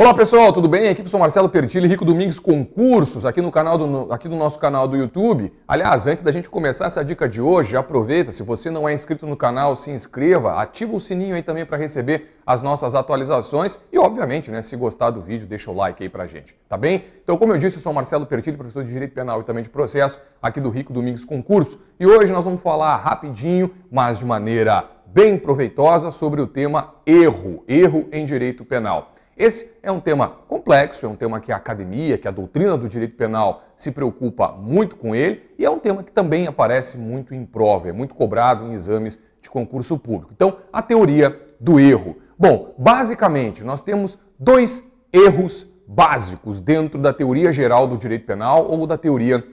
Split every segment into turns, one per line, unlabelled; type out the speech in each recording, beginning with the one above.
Olá pessoal, tudo bem? Aqui é sou Marcelo Pertilli, Rico Domingues Concursos, aqui no canal do, aqui do nosso canal do YouTube. Aliás, antes da gente começar essa dica de hoje, aproveita, se você não é inscrito no canal, se inscreva, ativa o sininho aí também para receber as nossas atualizações e, obviamente, né, se gostar do vídeo, deixa o like aí para gente, tá bem? Então, como eu disse, eu sou Marcelo Pertilli, professor de Direito Penal e também de Processo, aqui do Rico Domingues Concurso. E hoje nós vamos falar rapidinho, mas de maneira bem proveitosa sobre o tema erro, erro em direito penal. Esse é um tema complexo, é um tema que a academia, que a doutrina do direito penal se preocupa muito com ele e é um tema que também aparece muito em prova, é muito cobrado em exames de concurso público. Então, a teoria do erro. Bom, basicamente, nós temos dois erros básicos dentro da teoria geral do direito penal ou da teoria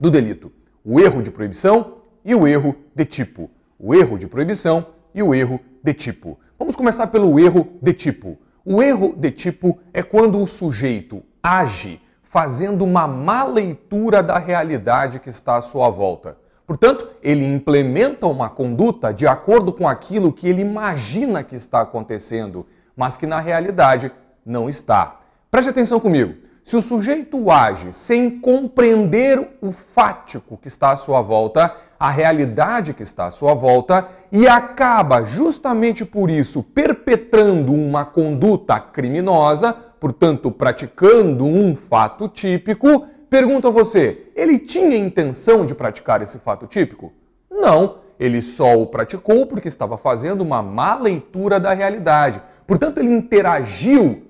do delito: o erro de proibição e o erro de tipo. O erro de proibição e o erro de tipo. Vamos começar pelo erro de tipo. O erro de tipo é quando o sujeito age fazendo uma má leitura da realidade que está à sua volta. Portanto, ele implementa uma conduta de acordo com aquilo que ele imagina que está acontecendo, mas que na realidade não está. Preste atenção comigo. Se o sujeito age sem compreender o fático que está à sua volta, a realidade que está à sua volta e acaba, justamente por isso, perpetrando uma conduta criminosa, portanto, praticando um fato típico, pergunto a você: ele tinha intenção de praticar esse fato típico? Não. Ele só o praticou porque estava fazendo uma má leitura da realidade. Portanto, ele interagiu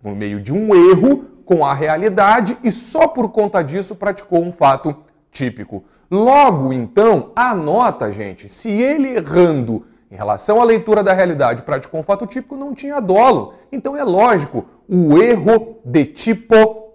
por meio de um erro com a realidade e só por conta disso praticou um fato típico. Logo então, anota, gente, se ele errando em relação à leitura da realidade, praticou um fato típico, não tinha dolo. Então é lógico, o erro de tipo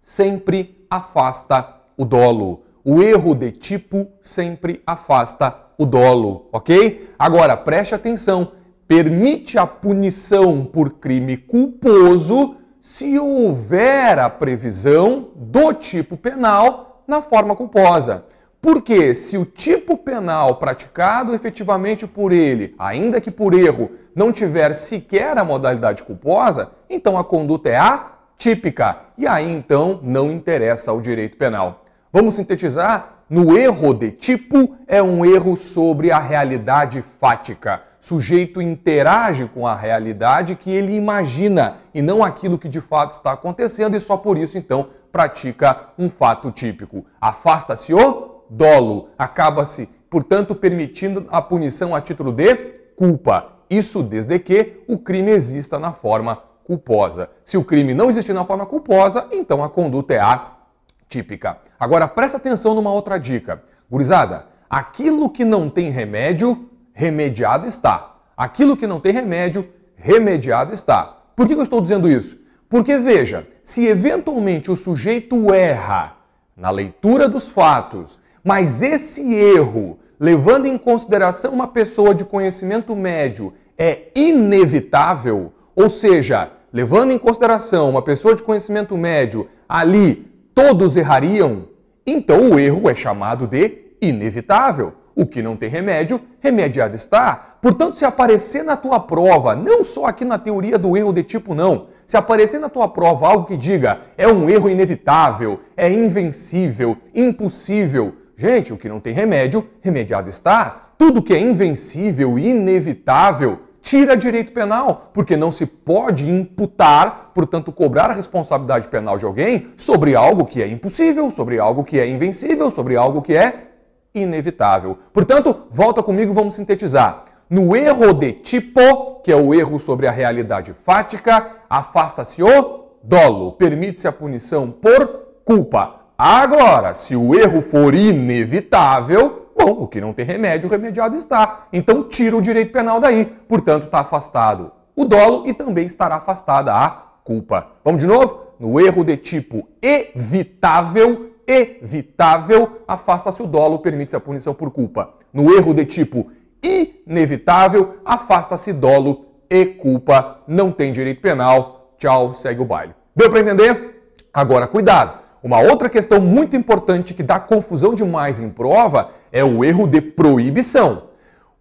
sempre afasta o dolo. O erro de tipo sempre afasta o dolo, ok? Agora, preste atenção: permite a punição por crime culposo se houver a previsão do tipo penal na forma culposa. Porque se o tipo penal praticado efetivamente por ele, ainda que por erro, não tiver sequer a modalidade culposa, então a conduta é atípica e aí então não interessa ao direito penal. Vamos sintetizar? No erro de tipo é um erro sobre a realidade fática. O sujeito interage com a realidade que ele imagina e não aquilo que de fato está acontecendo e só por isso então pratica um fato típico. Afasta-se o dolo, acaba-se, portanto, permitindo a punição a título de culpa. Isso desde que o crime exista na forma culposa. Se o crime não existir na forma culposa, então a conduta é atípica. Agora presta atenção numa outra dica. Gurizada, aquilo que não tem remédio, remediado está. Aquilo que não tem remédio, remediado está. Por que eu estou dizendo isso? Porque veja, se eventualmente o sujeito erra na leitura dos fatos mas esse erro, levando em consideração uma pessoa de conhecimento médio, é inevitável? Ou seja, levando em consideração uma pessoa de conhecimento médio, ali todos errariam? Então o erro é chamado de inevitável. O que não tem remédio, remediado está. Portanto, se aparecer na tua prova, não só aqui na teoria do erro de tipo não, se aparecer na tua prova algo que diga é um erro inevitável, é invencível, impossível, Gente, o que não tem remédio, remediado está. Tudo que é invencível, inevitável, tira direito penal, porque não se pode imputar, portanto, cobrar a responsabilidade penal de alguém sobre algo que é impossível, sobre algo que é invencível, sobre algo que é inevitável. Portanto, volta comigo, vamos sintetizar. No erro de tipo, que é o erro sobre a realidade fática, afasta-se o dolo, permite-se a punição por culpa. Agora, se o erro for inevitável, bom, o que não tem remédio, o remediado está. Então tira o direito penal daí. Portanto, está afastado o dolo e também estará afastada a culpa. Vamos de novo? No erro de tipo evitável, evitável, afasta-se o dolo, permite-se a punição por culpa. No erro de tipo inevitável, afasta-se dolo e culpa, não tem direito penal. Tchau, segue o baile. Deu para entender? Agora, cuidado. Uma outra questão muito importante que dá confusão demais em prova é o erro de proibição.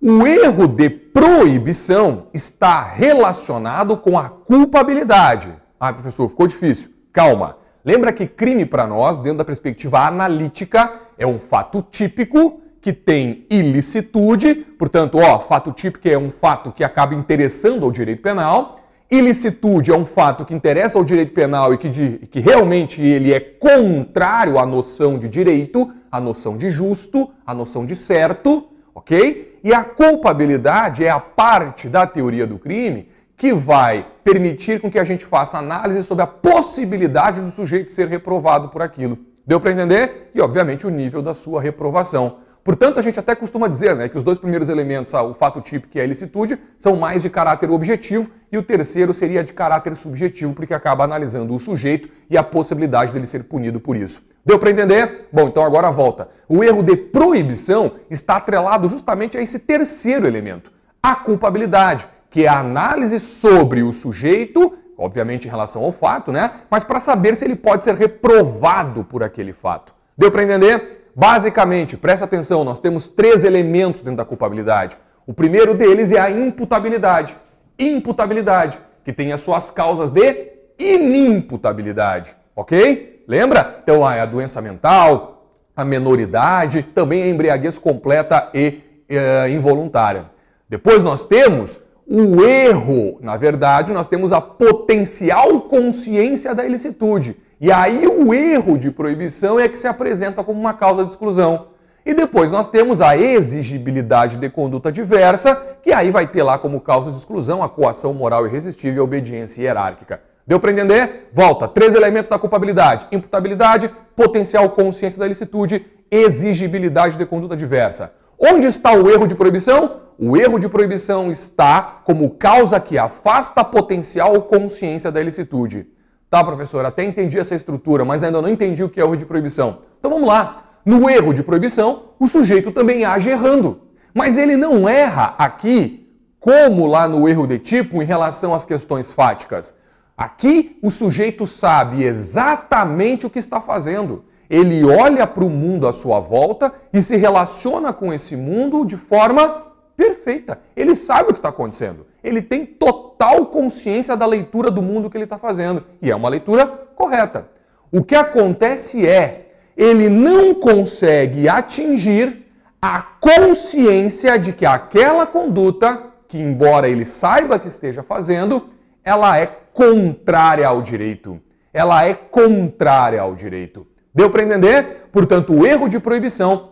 O erro de proibição está relacionado com a culpabilidade. Ah, professor, ficou difícil. Calma. Lembra que crime para nós, dentro da perspectiva analítica, é um fato típico que tem ilicitude, portanto, ó, fato típico é um fato que acaba interessando ao direito penal ilicitude é um fato que interessa ao direito penal e que, de, que realmente ele é contrário à noção de direito, à noção de justo, à noção de certo, ok? E a culpabilidade é a parte da teoria do crime que vai permitir com que a gente faça análise sobre a possibilidade do sujeito ser reprovado por aquilo. Deu para entender? E, obviamente, o nível da sua reprovação. Portanto, a gente até costuma dizer né, que os dois primeiros elementos, ah, o fato típico e a ilicitude, são mais de caráter objetivo e o terceiro seria de caráter subjetivo, porque acaba analisando o sujeito e a possibilidade dele ser punido por isso. Deu para entender? Bom, então agora volta. O erro de proibição está atrelado justamente a esse terceiro elemento, a culpabilidade, que é a análise sobre o sujeito obviamente em relação ao fato, né? Mas para saber se ele pode ser reprovado por aquele fato. Deu para entender? Basicamente, presta atenção, nós temos três elementos dentro da culpabilidade. O primeiro deles é a imputabilidade. Imputabilidade, que tem as suas causas de inimputabilidade, ok? Lembra? Então, ah, é a doença mental, a menoridade, também a embriaguez completa e é, involuntária. Depois nós temos o erro. Na verdade, nós temos a potencial consciência da ilicitude. E aí o erro de proibição é que se apresenta como uma causa de exclusão. E depois nós temos a exigibilidade de conduta diversa, que aí vai ter lá como causa de exclusão a coação moral irresistível e a obediência hierárquica. Deu para entender? Volta. Três elementos da culpabilidade: imputabilidade, potencial consciência da ilicitude, exigibilidade de conduta diversa. Onde está o erro de proibição? O erro de proibição está como causa que afasta a potencial consciência da ilicitude. Tá, professor, até entendi essa estrutura, mas ainda não entendi o que é erro de proibição. Então vamos lá. No erro de proibição, o sujeito também age errando. Mas ele não erra aqui, como lá no erro de tipo, em relação às questões fáticas. Aqui, o sujeito sabe exatamente o que está fazendo. Ele olha para o mundo à sua volta e se relaciona com esse mundo de forma perfeita. Ele sabe o que está acontecendo. Ele tem total consciência da leitura do mundo que ele está fazendo. E é uma leitura correta. O que acontece é, ele não consegue atingir a consciência de que aquela conduta, que embora ele saiba que esteja fazendo, ela é contrária ao direito. Ela é contrária ao direito. Deu para entender? Portanto, o erro de proibição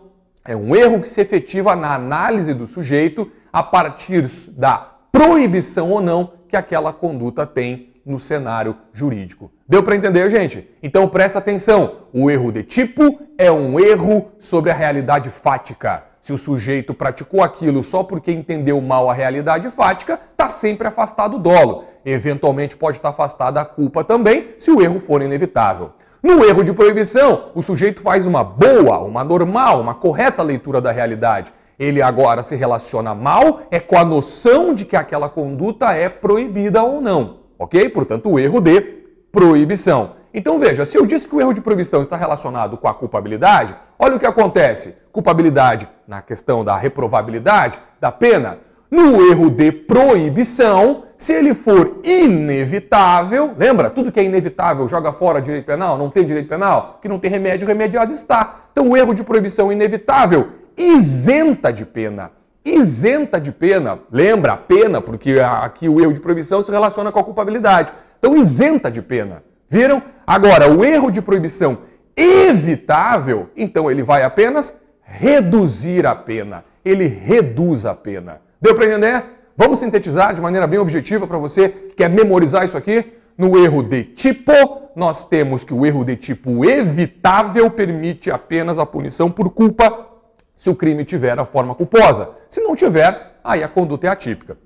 é um erro que se efetiva na análise do sujeito a partir da proibição ou não que aquela conduta tem no cenário jurídico. Deu para entender, gente? Então presta atenção: o erro de tipo é um erro sobre a realidade fática. Se o sujeito praticou aquilo só porque entendeu mal a realidade fática, está sempre afastado o dolo. Eventualmente pode estar tá afastada a culpa também, se o erro for inevitável. No erro de proibição, o sujeito faz uma boa, uma normal, uma correta leitura da realidade. Ele agora se relaciona mal é com a noção de que aquela conduta é proibida ou não, ok? Portanto, o erro de proibição. Então veja, se eu disse que o erro de proibição está relacionado com a culpabilidade, olha o que acontece. Culpabilidade na questão da reprovabilidade da pena. No erro de proibição, se ele for inevitável, lembra? Tudo que é inevitável joga fora direito penal, não tem direito penal, que não tem remédio, remediado está. Então o erro de proibição inevitável isenta de pena. Isenta de pena, lembra a pena, porque aqui o erro de proibição se relaciona com a culpabilidade. Então isenta de pena. Viram? Agora, o erro de proibição evitável, então ele vai apenas reduzir a pena. Ele reduz a pena. Deu para entender? Vamos sintetizar de maneira bem objetiva para você que quer memorizar isso aqui? No erro de tipo, nós temos que o erro de tipo evitável permite apenas a punição por culpa se o crime tiver a forma culposa. Se não tiver, aí a conduta é atípica.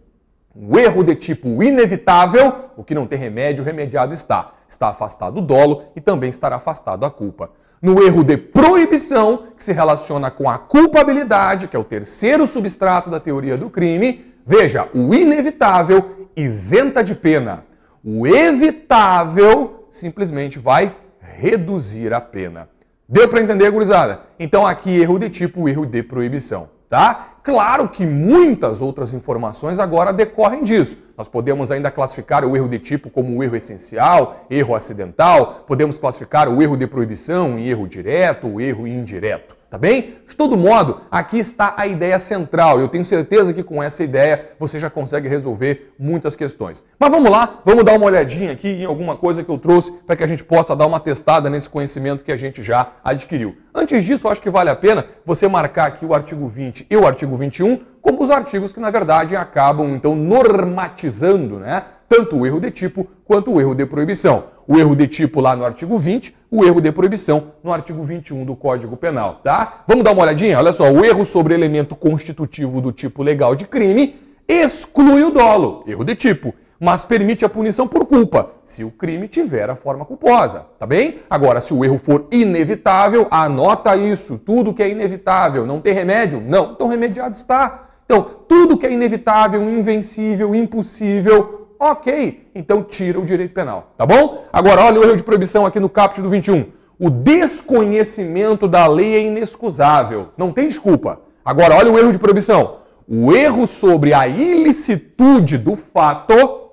O erro de tipo inevitável, o que não tem remédio, remediado está. Está afastado o dolo e também estará afastado a culpa. No erro de proibição, que se relaciona com a culpabilidade, que é o terceiro substrato da teoria do crime, Veja, o inevitável isenta de pena. O evitável simplesmente vai reduzir a pena. Deu para entender, gurizada? Então aqui erro de tipo, erro de proibição, tá? Claro que muitas outras informações agora decorrem disso. Nós podemos ainda classificar o erro de tipo como um erro essencial, erro acidental, podemos classificar o erro de proibição em erro direto, erro indireto. Tá bem? De todo modo, aqui está a ideia central. Eu tenho certeza que com essa ideia você já consegue resolver muitas questões. Mas vamos lá, vamos dar uma olhadinha aqui em alguma coisa que eu trouxe para que a gente possa dar uma testada nesse conhecimento que a gente já adquiriu. Antes disso, acho que vale a pena você marcar aqui o artigo 20 e o artigo 21 como os artigos que, na verdade, acabam então normatizando né, tanto o erro de tipo quanto o erro de proibição. O erro de tipo lá no artigo 20, o erro de proibição no artigo 21 do Código Penal, tá? Vamos dar uma olhadinha? Olha só, o erro sobre elemento constitutivo do tipo legal de crime exclui o dolo, erro de tipo, mas permite a punição por culpa, se o crime tiver a forma culposa, tá bem? Agora, se o erro for inevitável, anota isso, tudo que é inevitável, não tem remédio? Não, então remediado está. Então, tudo que é inevitável, invencível, impossível, Ok, então tira o direito penal, tá bom? Agora, olha o erro de proibição aqui no caput do 21. O desconhecimento da lei é inexcusável. Não tem desculpa. Agora, olha o erro de proibição. O erro sobre a ilicitude do fato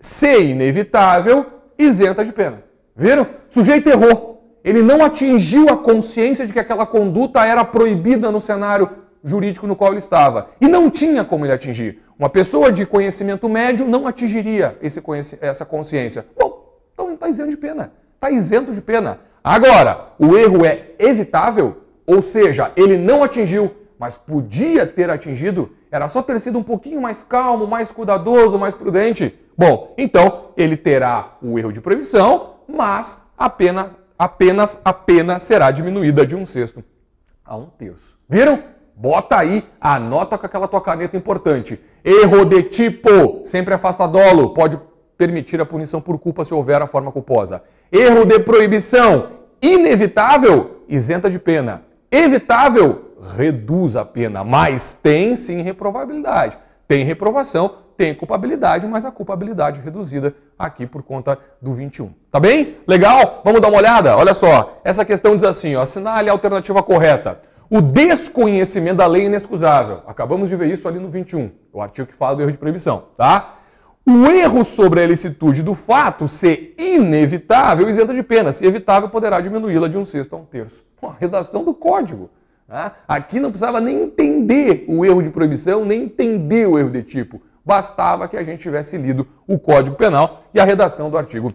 ser inevitável isenta de pena. Viram? sujeito errou. Ele não atingiu a consciência de que aquela conduta era proibida no cenário jurídico no qual ele estava. E não tinha como ele atingir. Uma pessoa de conhecimento médio não atingiria esse, essa consciência. Bom, então está isento de pena. Está isento de pena. Agora, o erro é evitável, ou seja, ele não atingiu, mas podia ter atingido, era só ter sido um pouquinho mais calmo, mais cuidadoso, mais prudente. Bom, então ele terá o erro de proibição, mas pena apenas a pena será diminuída de um sexto a um terço. Viram? Bota aí, anota com aquela tua caneta importante. Erro de tipo, sempre afasta dolo, pode permitir a punição por culpa se houver a forma culposa. Erro de proibição, inevitável, isenta de pena. Evitável, reduz a pena, mas tem sim reprovabilidade. Tem reprovação, tem culpabilidade, mas a culpabilidade reduzida aqui por conta do 21. Tá bem? Legal? Vamos dar uma olhada? Olha só, essa questão diz assim, ó, assinale a alternativa correta. O desconhecimento da lei é inexcusável. Acabamos de ver isso ali no 21, o artigo que fala do erro de proibição, tá? O erro sobre a ilicitude do fato ser inevitável isenta de pena. Se evitável, poderá diminuí-la de um sexto a um terço. Pô, redação do código. Tá? Aqui não precisava nem entender o erro de proibição, nem entender o erro de tipo. Bastava que a gente tivesse lido o Código Penal e a redação do artigo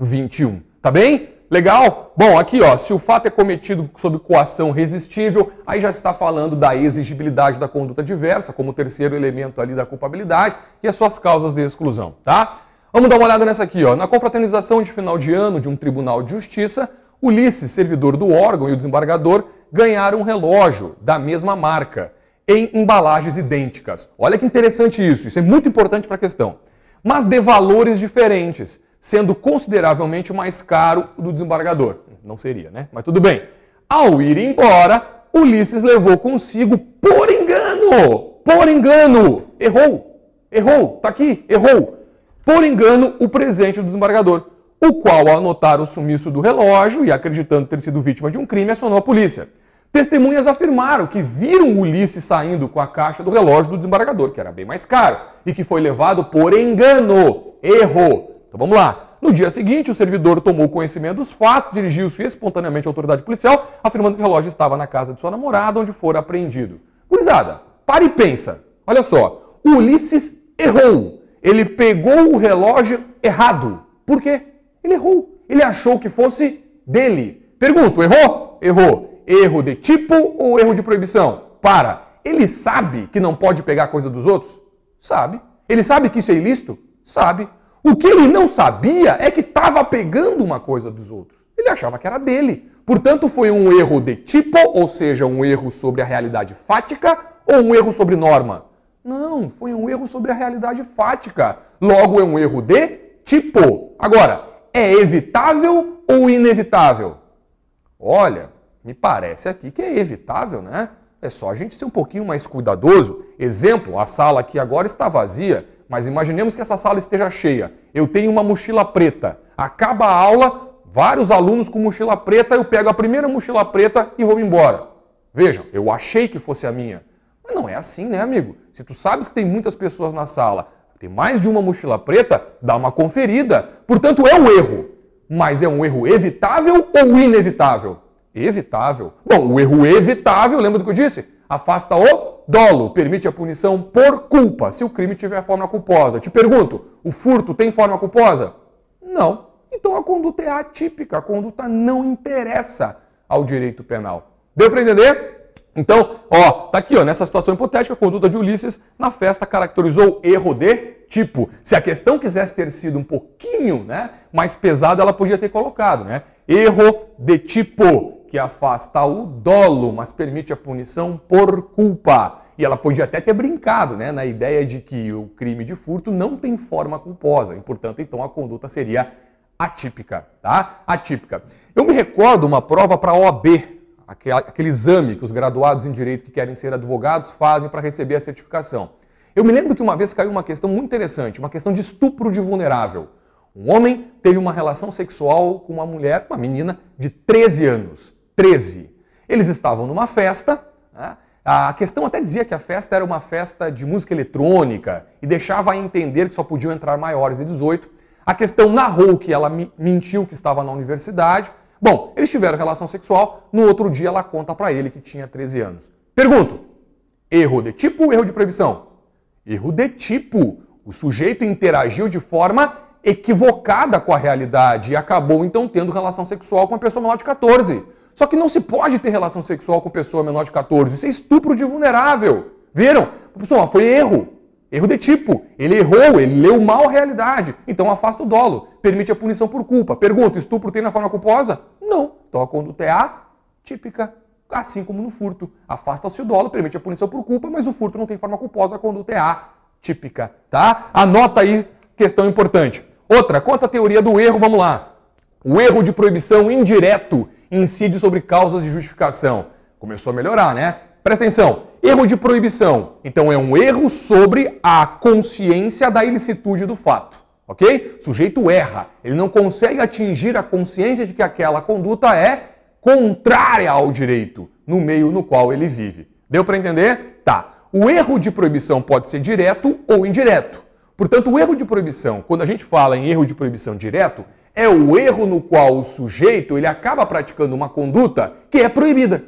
21. Tá bem? Legal? Bom, aqui ó, se o fato é cometido sob coação resistível, aí já está falando da exigibilidade da conduta diversa, como terceiro elemento ali da culpabilidade e as suas causas de exclusão, tá? Vamos dar uma olhada nessa aqui, ó. Na confraternização de final de ano de um tribunal de justiça, Ulisses, servidor do órgão e o desembargador ganharam um relógio da mesma marca, em embalagens idênticas. Olha que interessante isso, isso é muito importante para a questão. Mas de valores diferentes sendo consideravelmente mais caro do desembargador. Não seria, né? Mas tudo bem. Ao ir embora, Ulisses levou consigo, por engano, por engano, errou, errou, tá aqui, errou, por engano, o presente do desembargador, o qual, ao notar o sumiço do relógio e acreditando ter sido vítima de um crime, acionou a polícia. Testemunhas afirmaram que viram Ulisses saindo com a caixa do relógio do desembargador, que era bem mais caro, e que foi levado por engano, errou. Então vamos lá. No dia seguinte, o servidor tomou conhecimento dos fatos, dirigiu-se espontaneamente à autoridade policial, afirmando que o relógio estava na casa de sua namorada, onde fora apreendido. Gurizada, para e pensa. Olha só, Ulisses errou. Ele pegou o relógio errado. Por quê? Ele errou. Ele achou que fosse dele. Pergunto, errou? Errou. Erro de tipo ou erro de proibição? Para. Ele sabe que não pode pegar coisa dos outros? Sabe. Ele sabe que isso é ilícito? Sabe. O que ele não sabia é que estava pegando uma coisa dos outros. Ele achava que era dele. Portanto, foi um erro de tipo, ou seja, um erro sobre a realidade fática, ou um erro sobre norma? Não, foi um erro sobre a realidade fática. Logo, é um erro de tipo. Agora, é evitável ou inevitável? Olha, me parece aqui que é evitável, né? É só a gente ser um pouquinho mais cuidadoso. Exemplo, a sala aqui agora está vazia mas imaginemos que essa sala esteja cheia. Eu tenho uma mochila preta. Acaba a aula, vários alunos com mochila preta, eu pego a primeira mochila preta e vou embora. Vejam, eu achei que fosse a minha. Mas não é assim, né, amigo? Se tu sabes que tem muitas pessoas na sala, tem mais de uma mochila preta, dá uma conferida. Portanto, é um erro. Mas é um erro evitável ou inevitável? Evitável. Bom, o erro evitável, lembra do que eu disse? afasta o dolo, permite a punição por culpa, se o crime tiver forma culposa. Te pergunto, o furto tem forma culposa? Não. Então a conduta é atípica, a conduta não interessa ao direito penal. Deu para entender? Então, ó, tá aqui, ó, nessa situação hipotética, a conduta de Ulisses na festa caracterizou erro de tipo. Se a questão quisesse ter sido um pouquinho né, mais pesada, ela podia ter colocado, né? Erro de tipo que afasta o dolo, mas permite a punição por culpa. E ela podia até ter brincado, né, na ideia de que o crime de furto não tem forma culposa, e portanto, então a conduta seria atípica, tá? Atípica. Eu me recordo uma prova para a OAB, aquele, aquele exame que os graduados em direito que querem ser advogados fazem para receber a certificação. Eu me lembro que uma vez caiu uma questão muito interessante, uma questão de estupro de vulnerável. Um homem teve uma relação sexual com uma mulher, uma menina de 13 anos. 13. Eles estavam numa festa, né? a questão até dizia que a festa era uma festa de música eletrônica e deixava a entender que só podiam entrar maiores de 18. A questão narrou que ela mentiu que estava na universidade. Bom, eles tiveram relação sexual, no outro dia ela conta para ele que tinha 13 anos. Pergunto: erro de tipo ou erro de proibição? Erro de tipo. O sujeito interagiu de forma equivocada com a realidade e acabou então tendo relação sexual com uma pessoa menor de 14. Só que não se pode ter relação sexual com pessoa menor de 14. Isso é estupro de vulnerável. Viram? Pessoal, foi erro. Erro de tipo. Ele errou, ele leu mal a realidade. Então afasta o dolo. Permite a punição por culpa. Pergunta: estupro tem na forma culposa? Não. Então a conduta é atípica assim como no furto. Afasta-se o dolo, permite a punição por culpa, mas o furto não tem forma culposa, a conduta é atípica, tá? Anota aí, questão importante. Outra, quanto à teoria do erro, vamos lá. O erro de proibição indireto incide sobre causas de justificação. Começou a melhorar, né? Presta atenção. Erro de proibição. Então é um erro sobre a consciência da ilicitude do fato. Ok? O sujeito erra. Ele não consegue atingir a consciência de que aquela conduta é contrária ao direito no meio no qual ele vive. Deu para entender? Tá. O erro de proibição pode ser direto ou indireto. Portanto, o erro de proibição, quando a gente fala em erro de proibição direto, é o erro no qual o sujeito ele acaba praticando uma conduta que é proibida.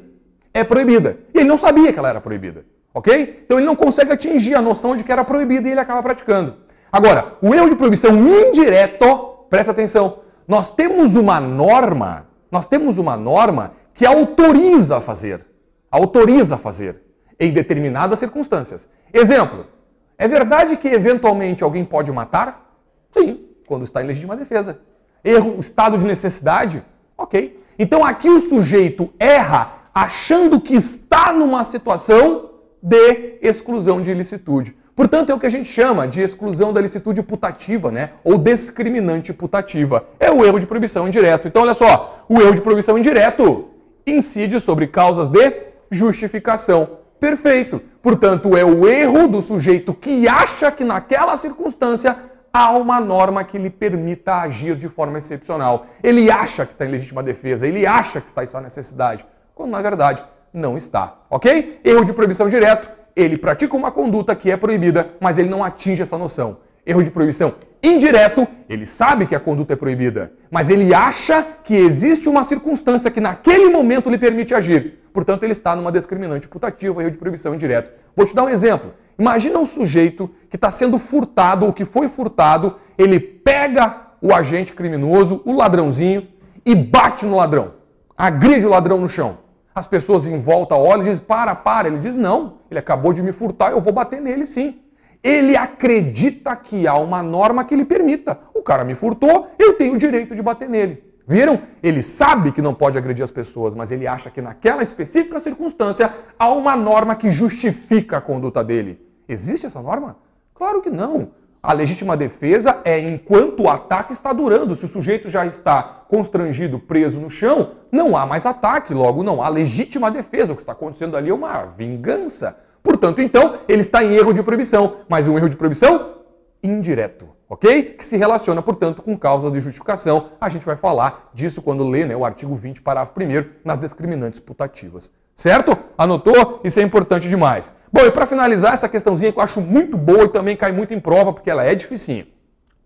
É proibida. E ele não sabia que ela era proibida. Ok? Então ele não consegue atingir a noção de que era proibida e ele acaba praticando. Agora, o erro de proibição indireto, presta atenção, nós temos uma norma, nós temos uma norma que autoriza a fazer. Autoriza a fazer em determinadas circunstâncias. Exemplo, é verdade que eventualmente alguém pode matar? Sim, quando está em legítima defesa. Erro, estado de necessidade? Ok. Então aqui o sujeito erra achando que está numa situação de exclusão de ilicitude. Portanto, é o que a gente chama de exclusão da licitude putativa, né? Ou discriminante putativa. É o erro de proibição indireto. Então, olha só, o erro de proibição indireto incide sobre causas de justificação. Perfeito. Portanto, é o erro do sujeito que acha que naquela circunstância há uma norma que lhe permita agir de forma excepcional. Ele acha que está em legítima defesa, ele acha que está em necessidade, quando na verdade não está. Ok? Erro de proibição direto, ele pratica uma conduta que é proibida, mas ele não atinge essa noção erro de proibição indireto, ele sabe que a conduta é proibida, mas ele acha que existe uma circunstância que naquele momento lhe permite agir. Portanto, ele está numa discriminante putativa, erro de proibição indireto. Vou te dar um exemplo. Imagina um sujeito que está sendo furtado ou que foi furtado, ele pega o agente criminoso, o ladrãozinho, e bate no ladrão, agride o ladrão no chão. As pessoas em volta olham e dizem: para, para. Ele diz: não, ele acabou de me furtar, eu vou bater nele sim ele acredita que há uma norma que lhe permita. O cara me furtou, eu tenho o direito de bater nele. Viram? Ele sabe que não pode agredir as pessoas, mas ele acha que naquela específica circunstância há uma norma que justifica a conduta dele. Existe essa norma? Claro que não. A legítima defesa é enquanto o ataque está durando. Se o sujeito já está constrangido, preso no chão, não há mais ataque, logo não há legítima defesa. O que está acontecendo ali é uma vingança Portanto, então, ele está em erro de proibição, mas um erro de proibição indireto, ok? Que se relaciona, portanto, com causas de justificação. A gente vai falar disso quando lê né, o artigo 20, parágrafo 1 nas discriminantes putativas. Certo? Anotou? Isso é importante demais. Bom, e para finalizar essa questãozinha que eu acho muito boa e também cai muito em prova, porque ela é dificinha.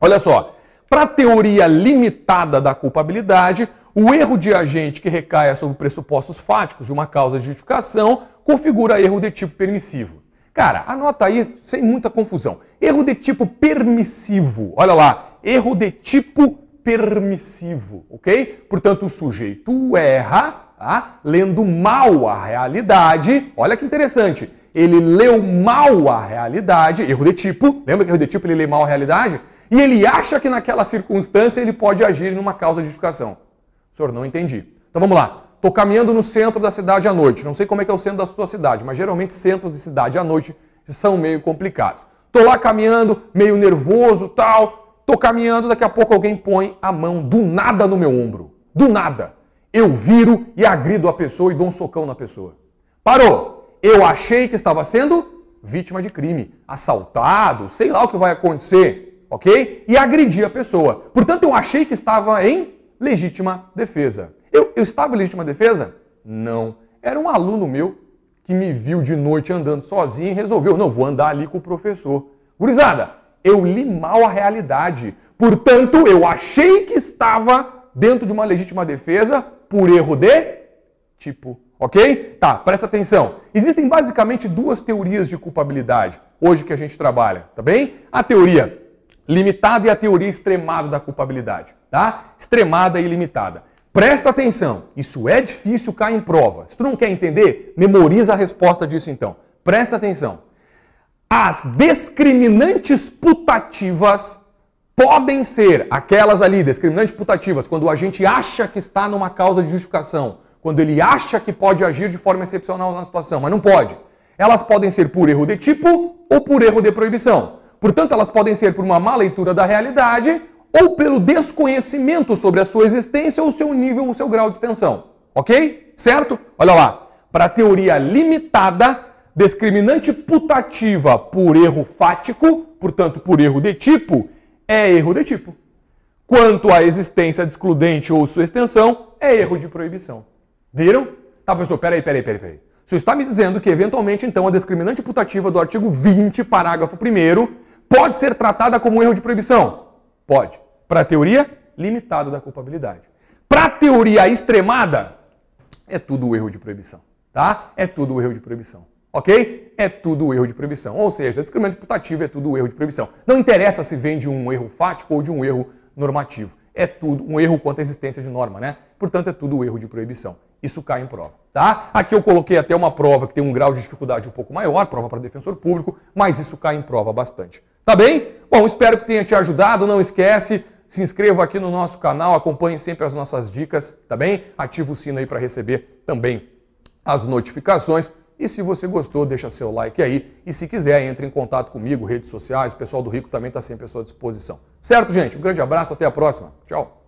Olha só, para a teoria limitada da culpabilidade, o erro de agente que recaia sobre pressupostos fáticos de uma causa de justificação configura erro de tipo permissivo. Cara, anota aí sem muita confusão. Erro de tipo permissivo. Olha lá, erro de tipo permissivo, ok? Portanto, o sujeito erra, tá? lendo mal a realidade. Olha que interessante. Ele leu mal a realidade, erro de tipo. Lembra que erro de tipo ele lê mal a realidade? E ele acha que naquela circunstância ele pode agir numa causa de justificação. Senhor, não entendi. Então vamos lá. Estou caminhando no centro da cidade à noite. Não sei como é que é o centro da sua cidade, mas geralmente centros de cidade à noite são meio complicados. Estou lá caminhando, meio nervoso, tal. Estou caminhando, daqui a pouco alguém põe a mão do nada no meu ombro. Do nada. Eu viro e agrido a pessoa e dou um socão na pessoa. Parou! Eu achei que estava sendo vítima de crime, assaltado, sei lá o que vai acontecer, ok? E agredi a pessoa. Portanto, eu achei que estava em legítima defesa. Eu, eu estava em legítima defesa? Não. Era um aluno meu que me viu de noite andando sozinho e resolveu, não, vou andar ali com o professor. Gurizada, eu li mal a realidade. Portanto, eu achei que estava dentro de uma legítima defesa por erro de tipo. Ok? Tá, presta atenção. Existem basicamente duas teorias de culpabilidade hoje que a gente trabalha, tá bem? A teoria limitada e a teoria extremada da culpabilidade, tá? Extremada e limitada. Presta atenção, isso é difícil, cai em prova. Se tu não quer entender, memoriza a resposta disso então. Presta atenção. As discriminantes putativas podem ser aquelas ali, discriminantes putativas, quando a gente acha que está numa causa de justificação, quando ele acha que pode agir de forma excepcional na situação, mas não pode. Elas podem ser por erro de tipo ou por erro de proibição. Portanto, elas podem ser por uma má leitura da realidade ou pelo desconhecimento sobre a sua existência ou seu nível ou seu grau de extensão. Ok? Certo? Olha lá. Para a teoria limitada, discriminante putativa por erro fático, portanto, por erro de tipo, é erro de tipo. Quanto à existência de excludente ou sua extensão, é erro de proibição. Viram? Tá, professor, peraí, peraí, peraí, peraí. O senhor está me dizendo que, eventualmente, então, a discriminante putativa do artigo 20, parágrafo 1 pode ser tratada como um erro de proibição? Pode. Para a teoria limitada da culpabilidade. Para a teoria extremada, é tudo erro de proibição. Tá? É tudo erro de proibição. Ok? É tudo erro de proibição. Ou seja, discriminante putativo é tudo erro de proibição. Não interessa se vem de um erro fático ou de um erro normativo. É tudo um erro quanto à existência de norma, né? Portanto, é tudo erro de proibição. Isso cai em prova, tá? Aqui eu coloquei até uma prova que tem um grau de dificuldade um pouco maior, prova para defensor público, mas isso cai em prova bastante. Tá bem? Bom, espero que tenha te ajudado. Não esquece, se inscreva aqui no nosso canal, acompanhe sempre as nossas dicas, tá bem? Ativa o sino aí para receber também as notificações. E se você gostou, deixa seu like aí. E se quiser, entre em contato comigo, redes sociais, o pessoal do Rico também está sempre à sua disposição. Certo, gente? Um grande abraço, até a próxima. Tchau.